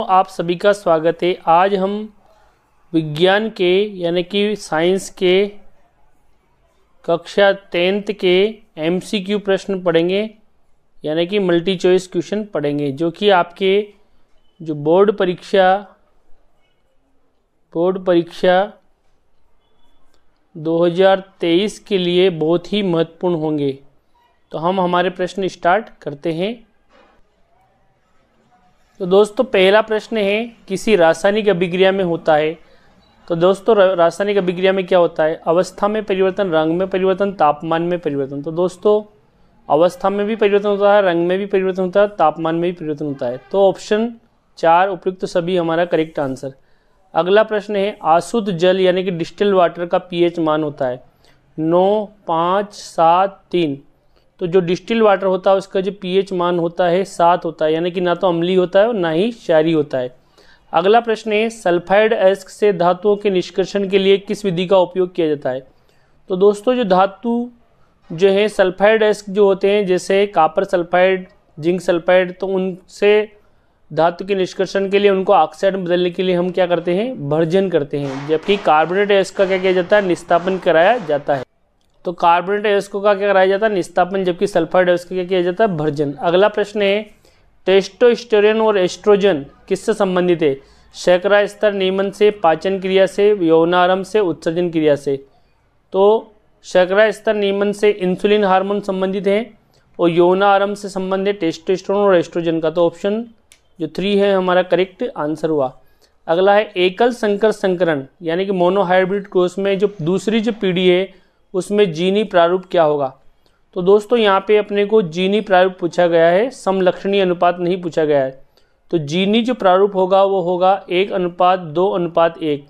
आप सभी का स्वागत है आज हम विज्ञान के यानी कि साइंस के कक्षा टेंथ के एमसीक्यू प्रश्न पढ़ेंगे यानी कि मल्टी चॉइस क्वेश्चन पढ़ेंगे जो कि आपके जो बोर्ड परीक्षा बोर्ड परीक्षा 2023 के लिए बहुत ही महत्वपूर्ण होंगे तो हम हमारे प्रश्न स्टार्ट करते हैं तो दोस्तों पहला प्रश्न है किसी रासायनिक अभिक्रिया में होता है तो दोस्तों रासायनिक अभिक्रिया में क्या होता है अवस्था में परिवर्तन रंग में परिवर्तन तापमान में परिवर्तन तो दोस्तों अवस्था में भी परिवर्तन होता है रंग में भी परिवर्तन होता है तापमान में भी परिवर्तन होता है तो ऑप्शन चार उपयुक्त सभी हमारा करेक्ट आंसर अगला प्रश्न है आशुद्ध जल यानी कि डिस्टिल वाटर का पीएच मान होता है नौ पाँच सात तीन तो जो डिस्टिल वाटर होता है उसका जो पीएच मान होता है सात होता है यानी कि ना तो अम्ली होता है और ना ही शारी होता है अगला प्रश्न है सल्फाइड एस्क से धातुओं के निष्कर्षण के लिए किस विधि का उपयोग किया जाता है तो दोस्तों जो धातु जो है सल्फाइड एस्क जो होते हैं जैसे कापर सल्फाइड जिंक सल्फाइड तो उनसे धातु के निष्कर्षण के लिए उनको ऑक्साइड बदलने के लिए हम क्या करते हैं भर्जन करते हैं जबकि कार्बोनेट एस्क का क्या किया जाता है निस्तापन कराया जाता है तो कार्बोनेट अयस्कों का क्या कराया जाता है निस्तापन जबकि सल्फर डाइस्को क्या किया जाता है भर्जन अगला प्रश्न है टेस्टोस्टेरोन और एस्ट्रोजन किससे संबंधित है शर्करा स्तर नियमन से पाचन क्रिया से यौनारंभ से उत्सर्जन क्रिया से तो शर्करा स्तर नियमन से इंसुलिन हार्मोन संबंधित है और यौनारंभ से संबंधित टेस्टोस्टेरोन और एस्ट्रोजन का तो ऑप्शन जो थ्री है हमारा करेक्ट आंसर हुआ अगला है एकल संकर संकरण यानी कि मोनोहाइब्रिड कोर्स में जो दूसरी जो पीढ़ी है उसमें जीनी प्रारूप क्या होगा तो दोस्तों यहाँ पे अपने को जीनी प्रारूप पूछा गया है समलक्षणी अनुपात नहीं पूछा गया है तो जीनी जो प्रारूप होगा वो होगा एक अनुपात दो अनुपात एक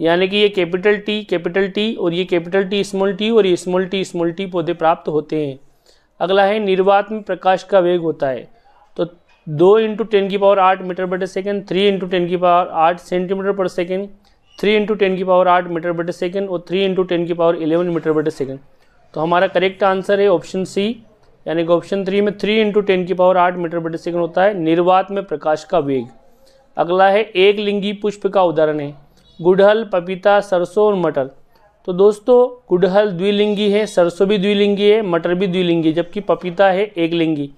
यानी कि ये कैपिटल टी कैपिटल टी और ये कैपिटल टी स्मॉल टी और ये स्मॉल टी स्मॉल टी पौधे प्राप्त होते हैं अगला है निर्वात में प्रकाश का वेग होता है तो दो इंटू टेन की पावर आठ मीटर पर सेकेंड थ्री इंटू टेन की पावर आठ सेंटीमीटर पर सेकेंड थ्री इंटू टेन की पावर आठ मीटर बटे सेकेंड और थ्री इंटू टेन की पावर इलेवन मीटर बटे सेकेंड तो हमारा करेक्ट आंसर है ऑप्शन सी यानी कि ऑप्शन थ्री में थ्री इंटू टेन की पावर आठ मीटर बटे सेकेंड होता है निर्वात में प्रकाश का वेग अगला है एक लिंगी पुष्प का उदाहरण है गुड़हल पपीता सरसों और मटर तो दोस्तों गुड़हल द्विलिंगी है सरसों भी द्विलिंगी है मटर भी द्विलिंगी जबकि पपीता है एक लिंगी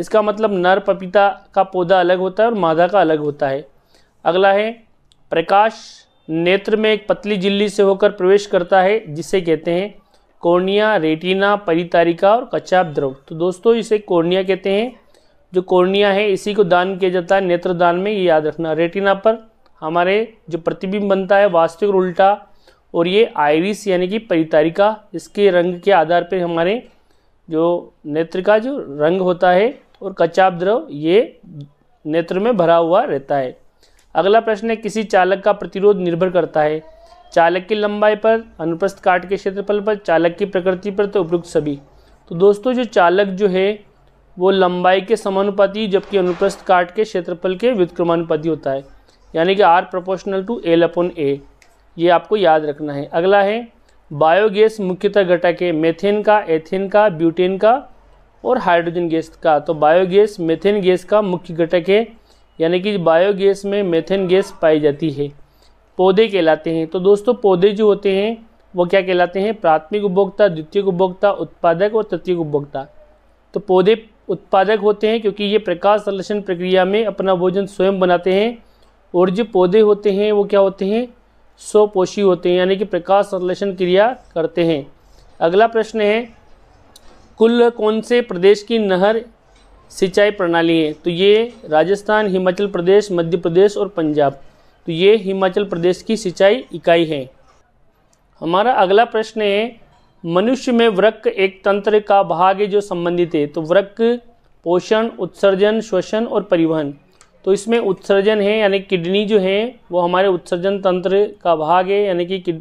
इसका मतलब नर पपीता का पौधा अलग होता है और मादा का अलग होता है अगला है प्रकाश नेत्र में एक पतली झिल्ली से होकर प्रवेश करता है जिसे कहते हैं कोर्निया रेटिना परितारिका और कच्चाप द्रव तो दोस्तों इसे कोर्निया कहते हैं जो कोर्निया है इसी को दान किया जाता है नेत्रदान में ये याद रखना रेटिना पर हमारे जो प्रतिबिंब बनता है वास्तविक उल्टा और ये आयरिस यानी कि परितारिका इसके रंग के आधार पर हमारे जो नेत्र का जो रंग होता है और कच्चाप द्रव ये नेत्र में भरा हुआ रहता है अगला प्रश्न है किसी चालक का प्रतिरोध निर्भर करता है चालक की लंबाई पर अनुप्रस्थ काट के क्षेत्रफल पर चालक की प्रकृति पर तो उपयुक्त सभी तो दोस्तों जो चालक जो है वो लंबाई के समानुपाति जबकि अनुप्रस्थ काट के क्षेत्रफल के व्युत्क्रमानुपाति होता है यानी कि R proportional to L upon A ये आपको याद रखना है अगला है बायोगैस मुख्यतः घटक है मेथेन का एथेन का ब्यूटेन का और हाइड्रोजन गैस का तो बायोगैस मेथेन गैस का मुख्य घटक है यानी कि बायोगैस में मेथेन गैस पाई जाती है पौधे कहलाते हैं तो दोस्तों पौधे जो होते हैं वो क्या कहलाते हैं प्राथमिक उपभोक्ता द्वितीय उपभोक्ता उत्पादक और तृतीय उपभोक्ता तो पौधे उत्पादक होते हैं क्योंकि ये प्रकाश संलक्षण प्रक्रिया में अपना भोजन स्वयं बनाते हैं और जो पौधे होते हैं वो क्या होते हैं स्वपोषी होते हैं यानी कि प्रकाश संलक्षण क्रिया करते हैं अगला प्रश्न है कुल कौन से प्रदेश की नहर सिंचाई प्रणाली है तो ये राजस्थान हिमाचल प्रदेश मध्य प्रदेश और पंजाब तो ये हिमाचल प्रदेश की सिंचाई इकाई है हमारा अगला प्रश्न है मनुष्य में वृक्क एक तंत्र का भाग है जो संबंधित है तो वृक्क पोषण उत्सर्जन श्वसन और परिवहन तो इसमें उत्सर्जन है यानी किडनी जो है वो हमारे उत्सर्जन तंत्र का भाग है यानी कि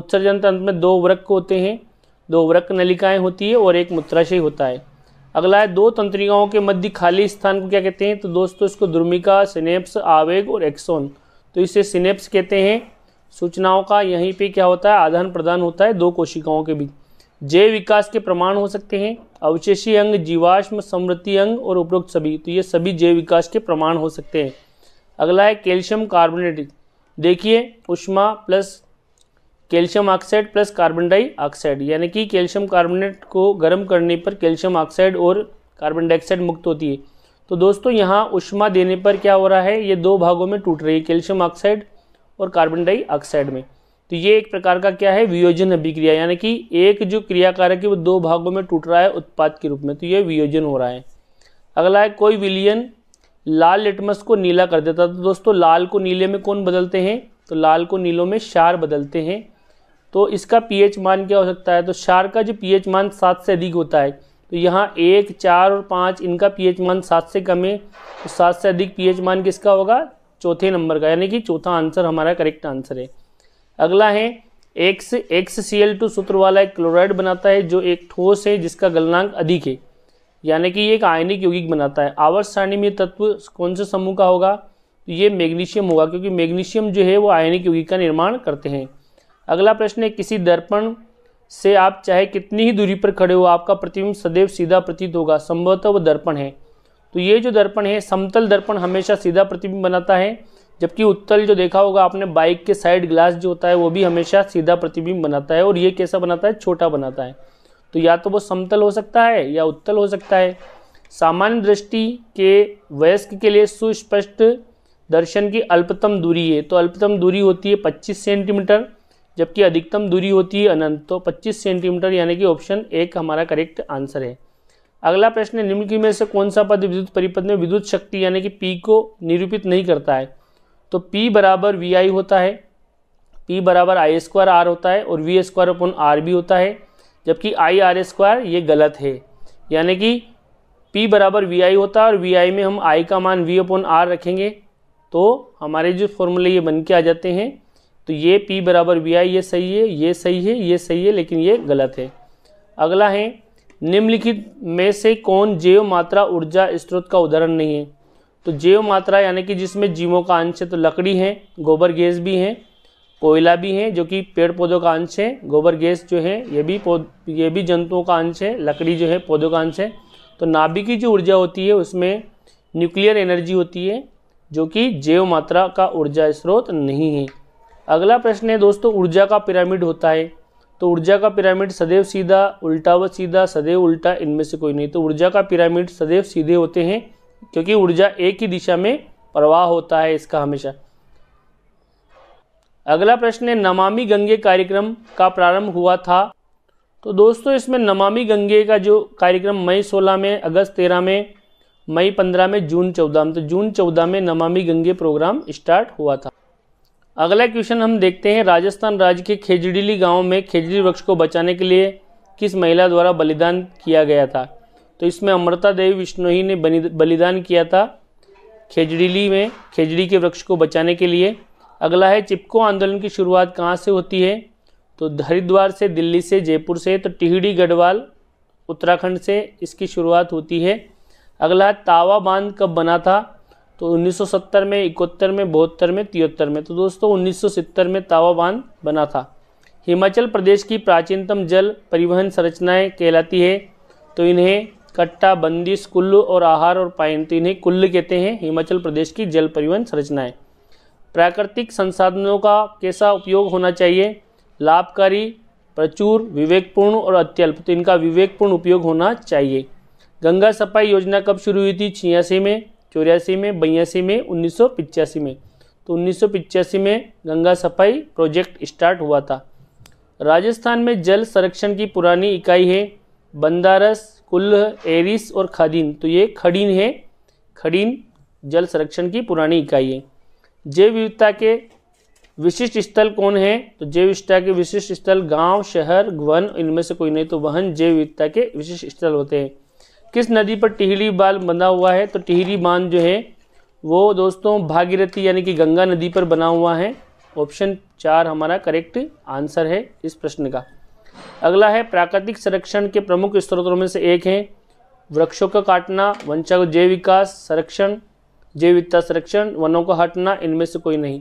उत्सर्जन तंत्र में दो वृक्क होते हैं दो वृक्क नलिकाएं होती है और एक मूत्राशय होता है अगला है दो तंत्रिकाओं के मध्य खाली स्थान को क्या कहते हैं तो दोस्तों इसको द्रुमिका सिनेप्स आवेग और एक्सोन तो इसे सिनेप्स कहते हैं सूचनाओं का यहीं पे क्या होता है आदान प्रदान होता है दो कोशिकाओं के बीच जैव विकास के प्रमाण हो सकते हैं अवशेषी अंग जीवाश्म समृद्धि अंग और उपरोक्त सभी तो ये सभी जैव विकास के प्रमाण हो सकते हैं अगला है कैल्शियम कार्बोनेट देखिए उष्मा plus calcium oxide plus carbon dioxide यानी कि कैल्शियम कार्बोनेट को गर्म करने पर कैल्शियम ऑक्साइड और कार्बन डाइऑक्साइड मुक्त होती है तो दोस्तों यहाँ उष्मा देने पर क्या हो रहा है ये दो भागों में टूट रही है कैल्शियम ऑक्साइड और कार्बन डाइऑक्साइड में तो ये एक प्रकार का क्या है वियोजन अभिक्रिया यानी कि एक जो क्रियाकारक है वो दो भागों में टूट रहा है उत्पाद के रूप में तो ये वियोजन हो रहा है अगला है कोई विलियन लाल लिटमस को नीला कर देता तो दोस्तों लाल को नीले में कौन बदलते हैं तो लाल को नीलों में शार बदलते हैं तो इसका पीएच मान क्या हो सकता है तो क्षार का जो पीएच मान सात से अधिक होता है तो यहाँ एक चार और पाँच इनका पीएच मान सात से कम है तो सात से अधिक पीएच मान किसका होगा चौथे नंबर का यानी कि चौथा आंसर हमारा करेक्ट आंसर है अगला है X X C L two सूत्र वाला एक क्लोराइड बनाता है जो एक ठोस है जिसका गलनांक अधिक है यानी कि ये एक आयनिक यौगिक बनाता है आवर्त सारणी में तत्व कौन से समूह का होगा तो ये मैग्नीशियम होगा क्योंकि मैग्नीशियम जो है वो आयनिक यौगिक का निर्माण करते हैं अगला प्रश्न है किसी दर्पण से आप चाहे कितनी ही दूरी पर खड़े हो आपका प्रतिबिंब सदैव सीधा प्रतीत होगा संभवतः वह दर्पण है तो ये जो दर्पण है समतल दर्पण हमेशा सीधा प्रतिबिंब बनाता है जबकि उत्तल जो देखा होगा आपने बाइक के साइड ग्लास जो होता है वो भी हमेशा सीधा प्रतिबिंब बनाता है और ये कैसा बनाता है छोटा बनाता है तो या तो वो समतल हो सकता है या उत्तल हो सकता है सामान्य दृष्टि के वयस्क के लिए सुस्पष्ट दर्शन की अल्पतम दूरी है तो अल्पतम दूरी होती है 25 सेंटीमीटर जबकि अधिकतम दूरी होती है अनंत तो 25 सेंटीमीटर यानी कि ऑप्शन एक हमारा करेक्ट आंसर है अगला प्रश्न है निम्नलिखित में से कौन सा पद विद्युत परिपथ में विद्युत शक्ति यानी कि पी को निरूपित नहीं करता है तो पी बराबर वी आई होता है पी बराबर आई स्क्वायर आर होता है और वी स्क्वायर अपन आर भी होता है जबकि आई आर स्क्वायर ये गलत है यानी कि पी बराबर वी आई होता है और वी आई में हम आई का मान वी अपॉन आर रखेंगे तो हमारे जो फॉर्मूले ये बन के आ जाते हैं तो ये P बराबर वी आई ये सही है ये सही है ये सही है लेकिन ये गलत है अगला है निम्नलिखित में से कौन जैव मात्रा ऊर्जा स्रोत का उदाहरण नहीं है तो जैव मात्रा यानी कि जिसमें जीवों का अंश है तो लकड़ी है गोबर गैस भी है कोयला भी है जो कि पेड़ पौधों का अंश है गोबर गैस जो है ये भी ये भी जंतुओं का अंश है लकड़ी जो है पौधों का अंश है तो नाभिकी जो ऊर्जा होती है उसमें न्यूक्लियर एनर्जी होती है जो कि जैव मात्रा का ऊर्जा स्रोत नहीं है अगला प्रश्न है दोस्तों ऊर्जा का पिरामिड होता है तो ऊर्जा का पिरामिड सदैव सीधा उल्टा व सीधा सदैव उल्टा इनमें से कोई नहीं तो ऊर्जा का पिरामिड सदैव सीधे होते हैं क्योंकि ऊर्जा एक ही दिशा में प्रवाह होता है इसका हमेशा अगला प्रश्न है नमामि गंगे कार्यक्रम का प्रारंभ हुआ था तो दोस्तों इसमें नमामि गंगे का जो कार्यक्रम मई 16 में अगस्त 13 में मई 15 में जून 14 में तो जून 14 में नमामि गंगे प्रोग्राम स्टार्ट हुआ था अगला क्वेश्चन हम देखते हैं राजस्थान राज्य के खेजड़ीली गांव में खेजड़ी वृक्ष को बचाने के लिए किस महिला द्वारा बलिदान किया गया था तो इसमें अमृता देवी विष्णोही ने बलिदान किया था खेजड़ीली में खेजड़ी के वृक्ष को बचाने के लिए अगला है चिपको आंदोलन की शुरुआत कहाँ से होती है तो हरिद्वार से दिल्ली से जयपुर से तो टिहड़ी गढ़वाल उत्तराखंड से इसकी शुरुआत होती है अगला तावा बांध कब बना था तो 1970 में इकहत्तर में बहत्तर में तिहत्तर में तो दोस्तों 1970 में तावा बांध बना था हिमाचल प्रदेश की प्राचीनतम जल परिवहन संरचनाएं कहलाती है तो इन्हें कट्टा बंदिश कुल्लू और आहार और पाइन तो इन्हें कुल्ल कहते हैं हिमाचल प्रदेश की जल परिवहन संरचनाएं प्राकृतिक संसाधनों का कैसा उपयोग होना चाहिए लाभकारी प्रचुर विवेकपूर्ण और अत्यल्प तो इनका विवेकपूर्ण उपयोग होना चाहिए गंगा सफाई योजना कब शुरू हुई थी छियासी में चौरासी में बयासी में उन्नीस में तो उन्नीस में गंगा सफाई प्रोजेक्ट स्टार्ट हुआ था राजस्थान में जल संरक्षण की पुरानी इकाई है बंदारस कुल्ह एरिस और खादीन तो ये खडीन है खडीन जल संरक्षण की पुरानी इकाई है जैव विविधता के विशिष्ट स्थल कौन है तो जैव विविधता के विशिष्ट स्थल गांव शहर वन इनमें से कोई नहीं तो वहन जैव विविधता के विशिष्ट स्थल होते हैं किस नदी पर टिहरी बाल बना हुआ है तो टिहरी बांध जो है वो दोस्तों भागीरथी यानी कि गंगा नदी पर बना हुआ है ऑप्शन चार हमारा करेक्ट आंसर है इस प्रश्न का अगला है प्राकृतिक संरक्षण के प्रमुख स्रोतों में से एक है वृक्षों का काटना वंशा को जैव विकास संरक्षण जैव विविधता संरक्षण वनों का हटना इनमें से कोई नहीं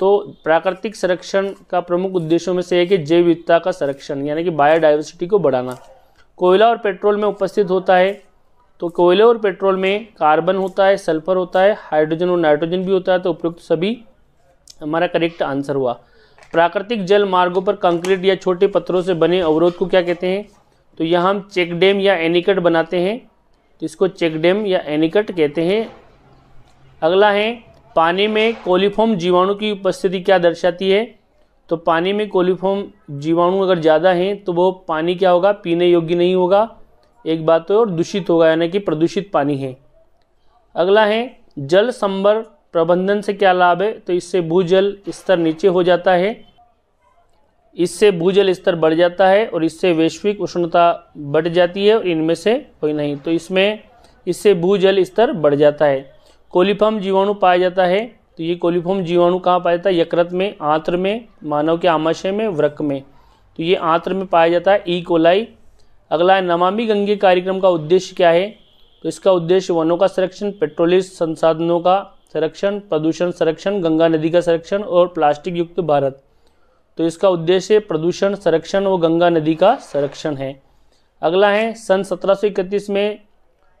तो प्राकृतिक संरक्षण का प्रमुख उद्देश्यों में से एक है जैव विविधता का संरक्षण यानी कि बायोडाइवर्सिटी को बढ़ाना कोयला और पेट्रोल में उपस्थित होता है तो कोयले और पेट्रोल में कार्बन होता है सल्फर होता है हाइड्रोजन और नाइट्रोजन भी होता है तो उपयुक्त सभी हमारा करेक्ट आंसर हुआ प्राकृतिक जल मार्गों पर कंक्रीट या छोटे पत्थरों से बने अवरोध को क्या कहते हैं तो यह हम चेक डैम या एनिकट बनाते हैं तो इसको चेक डैम या एनिकट कहते हैं अगला है पानी में कोलिफॉर्म जीवाणु की उपस्थिति क्या दर्शाती है तो पानी में कोलिफॉर्म जीवाणु अगर ज़्यादा हैं तो वो पानी क्या होगा पीने योग्य नहीं होगा एक बात तो और दूषित होगा यानी कि प्रदूषित पानी है अगला है जल संबर प्रबंधन से क्या लाभ है तो इससे भूजल स्तर नीचे हो जाता है इससे भूजल स्तर बढ़ जाता है और इससे वैश्विक उष्णता बढ़ जाती है और इनमें से कोई नहीं तो इसमें इससे भूजल स्तर बढ़ जाता है कोलिफम जीवाणु पाया जाता है तो ये कोलिफॉर्म जीवाणु कहाँ पाया जाता है यकृत में आंत्र में मानव के आमाशय में वृक में तो ये आंत्र में पाया जाता है ई e. कोलाई अगला है नमामि गंगे कार्यक्रम का उद्देश्य क्या है तो इसका उद्देश्य वनों का संरक्षण पेट्रोलियम संसाधनों का संरक्षण प्रदूषण संरक्षण गंगा नदी का संरक्षण और प्लास्टिक युक्त भारत तो इसका उद्देश्य प्रदूषण संरक्षण व गंगा नदी का संरक्षण है अगला है सन सत्रह में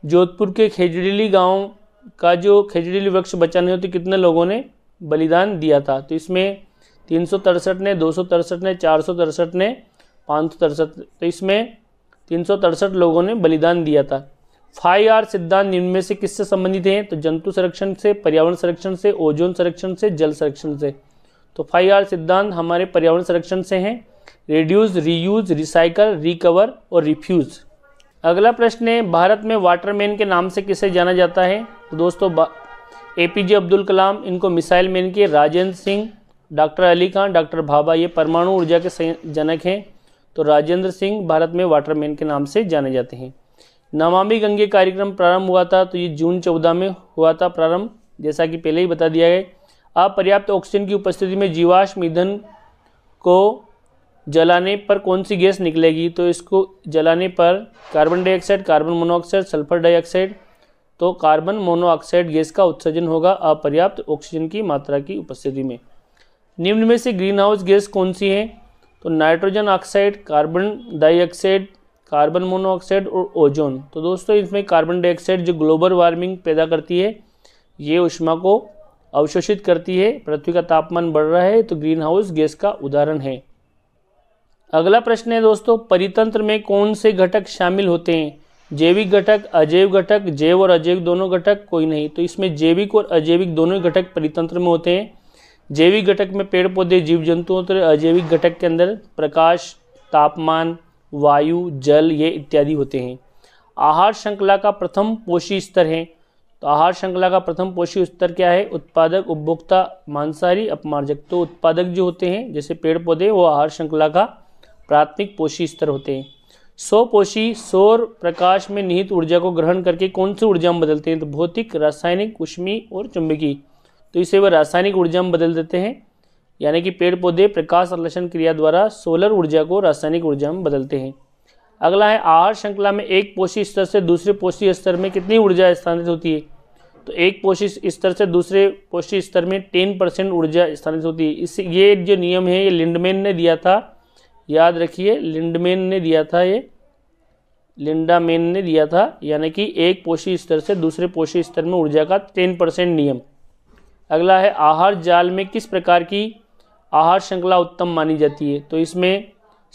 जोधपुर के खेजड़ीली गांव का जो खेजड़ील वृक्ष बचाने होते कितने लोगों ने बलिदान दिया था तो इसमें तीन सौ तिरसठ ने दो सौ तिरसठ ने चार सौ तिरसठ ने पाँच सौ तिरसठ तो इसमें तीन सौ तिरसठ लोगों ने बलिदान दिया था फाइव आर सिद्धांत इनमें से किससे संबंधित हैं तो जंतु संरक्षण से पर्यावरण संरक्षण से ओजोन संरक्षण से जल संरक्षण से तो फाइव आर सिद्धांत हमारे पर्यावरण संरक्षण से हैं रिड्यूज रीयूज रिसाइकल रिकवर और रिफ्यूज अगला प्रश्न है भारत में वाटरमैन के नाम से किसे जाना जाता है तो दोस्तों ए पी जे अब्दुल कलाम इनको मिसाइल मैन के राजेंद्र सिंह डॉक्टर अली खान डॉक्टर भाभा ये परमाणु ऊर्जा के जनक हैं तो राजेंद्र सिंह भारत में वाटरमैन के नाम से जाने जाते हैं नमामि गंगे कार्यक्रम प्रारंभ हुआ था तो ये जून चौदह में हुआ था प्रारंभ जैसा कि पहले ही बता दिया गया अपर्याप्त ऑक्सीजन की उपस्थिति में जीवाश्म ईंधन को जलाने पर कौन सी गैस निकलेगी तो इसको जलाने पर carbon dioxide carbon monoxide sulphur dioxide तो कार्बन मोनोऑक्साइड गैस का उत्सर्जन होगा अपर्याप्त ऑक्सीजन की मात्रा की उपस्थिति में निम्न में से ग्रीन हाउस गैस कौन सी है तो nitrogen oxide carbon dioxide carbon monoxide और ओजोन तो दोस्तों इसमें कार्बन डाइऑक्साइड जो ग्लोबल वार्मिंग पैदा करती है ये उष्मा को अवशोषित करती है पृथ्वी का तापमान बढ़ रहा है तो ग्रीन हाउस गैस का उदाहरण है अगला प्रश्न है दोस्तों परितंत्र में कौन से घटक शामिल होते हैं जैविक घटक अजैव घटक जैव और अजैव दोनों घटक कोई नहीं तो इसमें जैविक और अजैविक दोनों घटक परितंत्र में होते हैं जैविक घटक में पेड़ पौधे जीव जंतु होते हैं अजैविक घटक के अंदर प्रकाश तापमान वायु जल ये इत्यादि होते हैं आहार श्रृंखला का प्रथम पोषी स्तर है तो आहार श्रृंखला का प्रथम पोषी स्तर क्या है उत्पादक उपभोक्ता मांसाहारी अपमार्जक तो उत्पादक जो होते हैं जैसे पेड़ पौधे वो आहार श्रृंखला का प्राथमिक पोषी स्तर होते हैं सौपोशी सौर प्रकाश में निहित ऊर्जा को ग्रहण करके कौन सी ऊर्जा में बदलते हैं तो भौतिक रासायनिक उष्मी और चुंबकीय तो इसे वह रासायनिक ऊर्जा में बदल देते हैं यानी कि पेड़ पौधे प्रकाश संश्लेषण क्रिया द्वारा सोलर ऊर्जा को रासायनिक ऊर्जा में बदलते हैं अगला है आहार श्रृंखला में एक पोषी स्तर से दूसरे पोषी स्तर में कितनी ऊर्जा स्थानित होती है तो एक पोषी स्तर से दूसरे पोषी स्तर में टेन परसेंट ऊर्जा स्थानित होती है इससे ये जो नियम है ये लिंडमैन ने दिया था याद रखिए लिंडमेन ने दिया था ये लिंडा मेन ने दिया था यानी कि एक पोषी स्तर से दूसरे पोषी स्तर में ऊर्जा का टेन परसेंट नियम अगला है आहार जाल में किस प्रकार की आहार श्रृंखला उत्तम मानी जाती है तो इसमें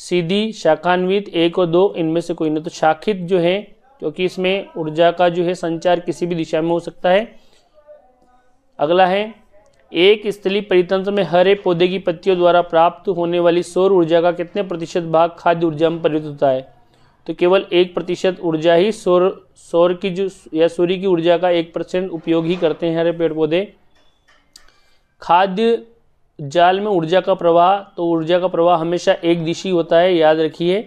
सीधी शाखान्वित एक और दो इनमें से कोई नहीं तो शाखित जो है क्योंकि इसमें ऊर्जा का जो है संचार किसी भी दिशा में हो सकता है अगला है एक स्थलीय परितंत्र में हरे पौधे की पत्तियों द्वारा प्राप्त होने वाली सौर ऊर्जा का कितने प्रतिशत भाग खाद्य ऊर्जा में परिवर्तित होता है तो केवल एक प्रतिशत ऊर्जा ही सौर सौर की जो या सूर्य की ऊर्जा का एक परसेंट उपयोग ही करते हैं हरे पेड़ पौधे खाद्य जाल में ऊर्जा का प्रवाह तो ऊर्जा का प्रवाह हमेशा एक दिशी होता है याद रखिए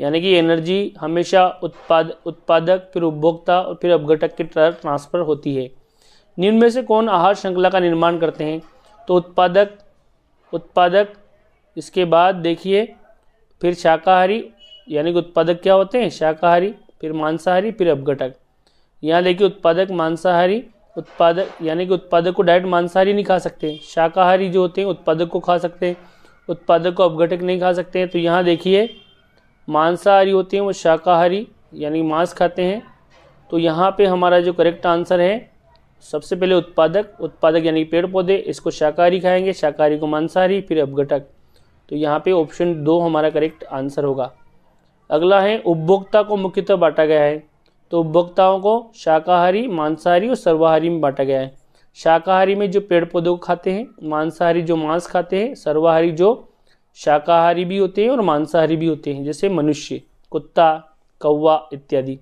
यानी कि एनर्जी हमेशा उत्पाद उत्पादक फिर उपभोक्ता और फिर अपघटक के तरह ट्रांसफ़र होती है निम्न में से कौन आहार श्रृंखला का निर्माण करते हैं तो उत्पादक उत्पादक इसके बाद देखिए फिर शाकाहारी यानी कि उत्पादक क्या होते हैं शाकाहारी फिर मांसाहारी फिर अपघटक यहाँ देखिए उत्पादक मांसाहारी उत्पादक यानी कि उत्पादक को डायरेक्ट मांसाहारी नहीं खा सकते शाकाहारी जो होते हैं उत्पादक को खा सकते हैं उत्पादक को अपघटक नहीं खा सकते हैं तो यहाँ देखिए मांसाहारी होते हैं वो शाकाहारी यानी मांस खाते हैं तो यहाँ पे हमारा जो करेक्ट आंसर है सबसे पहले उत्पादक उत्पादक यानी पेड़ पौधे इसको शाकाहारी खाएंगे शाकाहारी को मांसाहारी फिर अपघटक तो यहाँ पे ऑप्शन दो हमारा करेक्ट आंसर होगा अगला है उपभोक्ता को मुख्यतः बांटा गया है तो उपभोक्ताओं को शाकाहारी मांसाहारी और सर्वाहारी में बांटा गया है शाकाहारी में जो पेड़ पौधों को खाते हैं मांसाहारी जो मांस खाते हैं सर्वाहारी जो शाकाहारी भी होते हैं और मांसाहारी भी होते हैं जैसे मनुष्य कुत्ता कौवा इत्यादि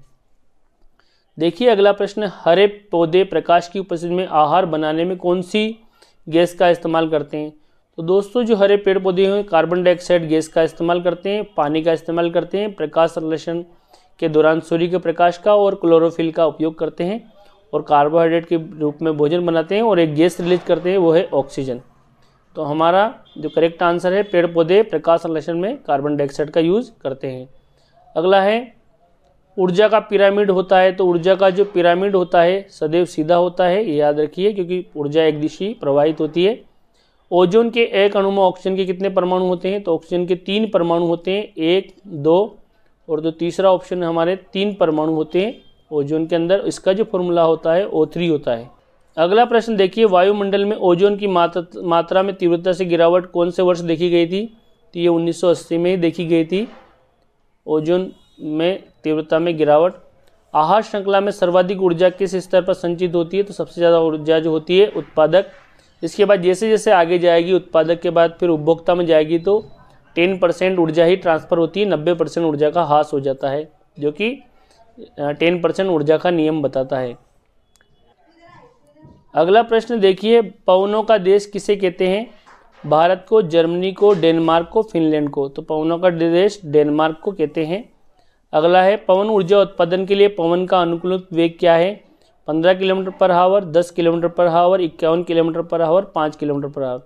देखिए अगला प्रश्न हरे पौधे प्रकाश की उपस्थिति में आहार बनाने में कौन सी गैस का इस्तेमाल करते हैं तो दोस्तों जो हरे पेड़ पौधे हैं कार्बन डाइऑक्साइड गैस का इस्तेमाल करते हैं पानी का इस्तेमाल करते हैं प्रकाश संश्लेषण के दौरान सूर्य के प्रकाश का और क्लोरोफिल का उपयोग करते हैं और कार्बोहाइड्रेट के रूप में भोजन बनाते हैं और एक गैस रिलीज करते हैं वो है ऑक्सीजन तो हमारा जो करेक्ट आंसर है पेड़ पौधे प्रकाश संश्लेषण में कार्बन डाइऑक्साइड का यूज़ करते हैं अगला है ऊर्जा का पिरामिड होता है तो ऊर्जा का जो पिरामिड होता है सदैव सीधा होता है ये याद रखिए क्योंकि ऊर्जा एक दिशी प्रवाहित होती है ओजोन के एक अणु में ऑक्सीजन के कितने परमाणु होते हैं तो ऑक्सीजन के तीन परमाणु होते हैं एक दो और जो तीसरा ऑप्शन हमारे तीन परमाणु होते हैं ओजोन के अंदर इसका जो फॉर्मूला होता है ओ थ्री होता है अगला प्रश्न देखिए वायुमंडल में ओजोन की मात्रा मात्रा में तीव्रता से गिरावट कौन से वर्ष देखी गई थी तो ये 1980 में ही देखी गई थी ओजोन में तीव्रता में गिरावट आहार श्रृंखला में सर्वाधिक ऊर्जा किस स्तर पर संचित होती है तो सबसे ज़्यादा ऊर्जा जो होती है उत्पादक इसके बाद जैसे जैसे आगे जाएगी उत्पादक के बाद फिर उपभोक्ता में जाएगी तो टेन परसेंट ऊर्जा ही ट्रांसफ़र होती है नब्बे परसेंट ऊर्जा का हास हो जाता है जो कि टेन परसेंट ऊर्जा का नियम बताता है अगला प्रश्न देखिए पवनों का देश किसे कहते हैं भारत को जर्मनी को डेनमार्क को फिनलैंड को तो पवनों का देश डेनमार्क को कहते हैं अगला है पवन ऊर्जा उत्पादन के लिए पवन का अनुकूलित वेग क्या है पंद्रह किलोमीटर पर हावर दस किलोमीटर पर हावर इक्यावन किलोमीटर पर हावर पाँच किलोमीटर पर हावर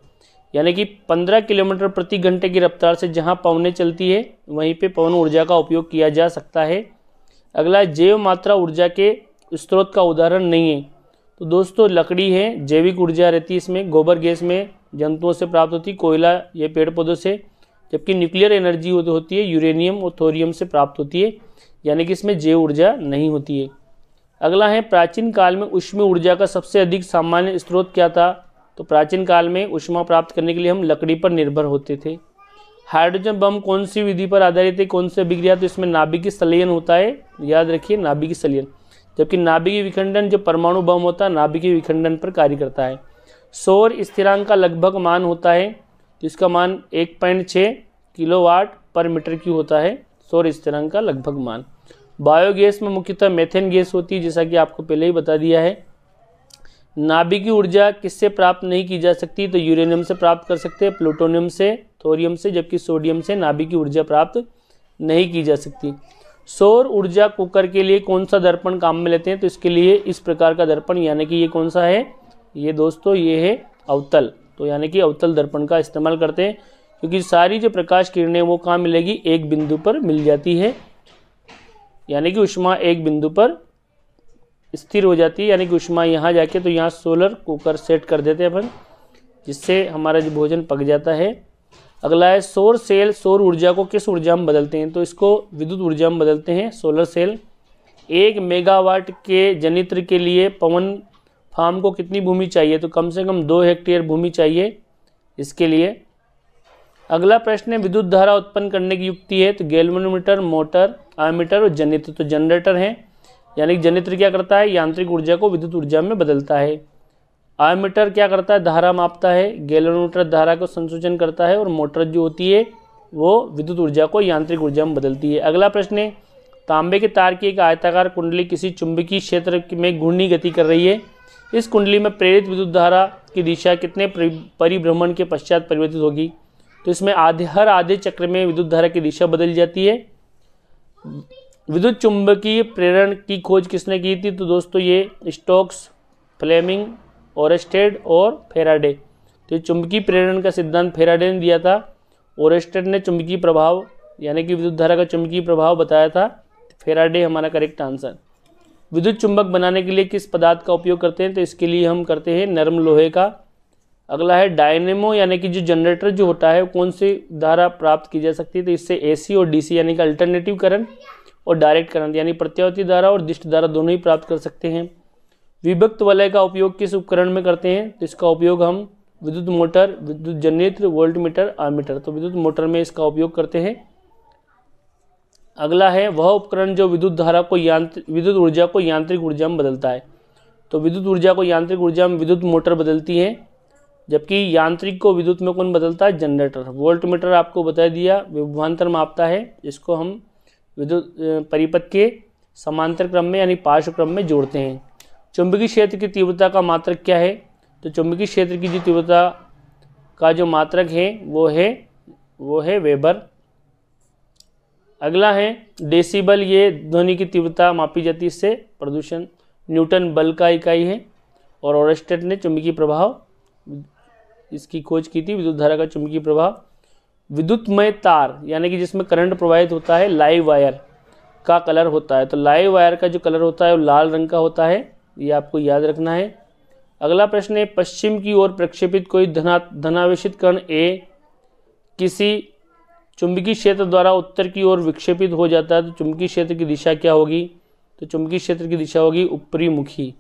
यानी कि पंद्रह किलोमीटर प्रति घंटे की रफ्तार से जहाँ पवने चलती है वहीं पे पवन ऊर्जा का उपयोग किया जा सकता है अगला जैव मात्रा ऊर्जा के स्रोत का उदाहरण नहीं है तो दोस्तों लकड़ी है जैविक ऊर्जा रहती है इसमें गोबर गैस में जंतुओं से प्राप्त होती कोयला या पेड़ पौधों से जबकि न्यूक्लियर एनर्जी होती है यूरेनियम और थोरियम से प्राप्त होती है यानी कि इसमें जैव ऊर्जा नहीं होती है अगला है प्राचीन काल में उष्म ऊर्जा का सबसे अधिक सामान्य स्रोत क्या था तो प्राचीन काल में उष्मा प्राप्त करने के लिए हम लकड़ी पर निर्भर होते थे हाइड्रोजन बम कौन सी विधि पर आधारित है कौन से अभिक्रिया तो इसमें नाभिकीय संलयन होता है याद रखिए नाभिकीय संलयन जबकि नाभिकीय विखंडन जो परमाणु बम होता है नाभिकीय विखंडन पर कार्य करता है सौर स्थिरांक का लगभग मान होता है तो इसका मान एक पॉइंट छः किलो वाट पर मीटर क्यू होता है सौर स्थिरांक का लगभग मान बायोगैस में मुख्यतः मेथेन गैस होती है जैसा कि आपको पहले ही बता दिया है की ऊर्जा किससे प्राप्त नहीं की जा सकती तो यूरेनियम से प्राप्त कर सकते हैं प्लूटोनियम से थोरियम से जबकि सोडियम से की ऊर्जा प्राप्त नहीं की जा सकती सौर ऊर्जा कुकर के लिए कौन सा दर्पण काम में लेते हैं तो इसके लिए इस प्रकार का दर्पण यानी कि ये कौन सा है ये दोस्तों ये है अवतल तो यानी कि अवतल दर्पण का इस्तेमाल करते हैं क्योंकि सारी जो प्रकाश किरणें वो कहाँ मिलेगी एक बिंदु पर मिल जाती है यानी कि उष्मा एक बिंदु पर स्थिर हो जाती है यानी कि उष्मा यहाँ जाके तो यहाँ सोलर कुकर सेट कर देते हैं अपन जिससे हमारा जो भोजन पक जाता है अगला है सौर सेल सौर ऊर्जा को किस ऊर्जा में बदलते हैं तो इसको विद्युत ऊर्जा में बदलते हैं सोलर सेल एक मेगावाट के जनित्र के लिए पवन फार्म को कितनी भूमि चाहिए तो कम से कम दो हेक्टेयर भूमि चाहिए इसके लिए अगला प्रश्न है विद्युत धारा उत्पन्न करने की युक्ति है तो गैल्वेनोमीटर मोटर आमीटर और जनित्र तो जनरेटर हैं यानी जनित्र क्या करता है यांत्रिक ऊर्जा को विद्युत ऊर्जा में बदलता है आमीटर क्या करता है धारा मापता है गैल्वेनोमीटर धारा को संसूचन करता है और मोटर जो होती है वो विद्युत ऊर्जा को यांत्रिक ऊर्जा में बदलती है अगला प्रश्न है तांबे के तार की एक आयताकार कुंडली किसी चुंबकीय क्षेत्र में घूर्णी गति कर रही है इस कुंडली में प्रेरित विद्युत धारा की दिशा कितने परिभ्रमण के पश्चात परिवर्तित होगी तो इसमें आधे हर आधे चक्र में विद्युत धारा की दिशा बदल जाती है विद्युत चुंबकीय प्रेरण की खोज किसने की थी तो दोस्तों ये स्टोक्स फ्लेमिंग ओरेस्टेड और फेराडे तो चुंबकीय प्रेरण का सिद्धांत फेराडे ने दिया था ओरेस्टेड ने चुंबकीय प्रभाव यानी कि विद्युत धारा का चुंबकीय प्रभाव बताया था फेराडे हमारा करेक्ट आंसर विद्युत चुंबक बनाने के लिए किस पदार्थ का उपयोग करते हैं तो इसके लिए हम करते हैं नरम लोहे का अगला है डायनेमो यानी कि जो जनरेटर जो होता है कौन सी धारा प्राप्त की जा सकती है तो इससे एसी और डीसी यानी कि अल्टरनेटिव करंट और डायरेक्ट करंट यानी प्रत्यावर्ती धारा और दिष्ट धारा दोनों ही प्राप्त कर सकते हैं विभक्त वलय का उपयोग किस उपकरण में करते हैं तो इसका उपयोग हम विद्युत मोटर विद्युत जनरेटर वोल्ट मीटर मीटर तो विद्युत मोटर में इसका उपयोग करते हैं अगला है वह उपकरण जो विद्युत धारा को यांत्र विद्युत ऊर्जा को यांत्रिक ऊर्जा में बदलता है तो विद्युत ऊर्जा को यांत्रिक ऊर्जा में विद्युत मोटर बदलती है जबकि यांत्रिक को विद्युत में कौन बदलता है जनरेटर वोल्ट मीटर आपको बता दिया विभवान्तर मापता है इसको हम विद्युत परिपथ के समांतर क्रम में यानी पार्श्व क्रम में जोड़ते हैं चुंबकीय क्षेत्र की तीव्रता का मात्रक क्या है तो चुंबकीय क्षेत्र की जो तीव्रता का जो मात्रक है वो है वो है वेबर अगला है डेसीबल ये ध्वनि की तीव्रता मापी जाती इससे प्रदूषण न्यूटन बल का इकाई है और ओरेस्टेट ने चुंबकीय प्रभाव इसकी खोज की थी विद्युत धारा का चुंबकीय प्रभाव विद्युतमय तार यानी कि जिसमें करंट प्रवाहित होता है लाइव वायर का कलर होता है तो लाइव वायर का जो कलर होता है वो लाल रंग का होता है ये आपको याद रखना है अगला प्रश्न है पश्चिम की ओर प्रक्षेपित कोई धना धनावेशित कण ए किसी चुंबकीय क्षेत्र द्वारा उत्तर की ओर विक्षेपित हो जाता है तो चुंबकीय क्षेत्र की दिशा क्या होगी तो चुंबकीय क्षेत्र की दिशा होगी ऊपरी मुखी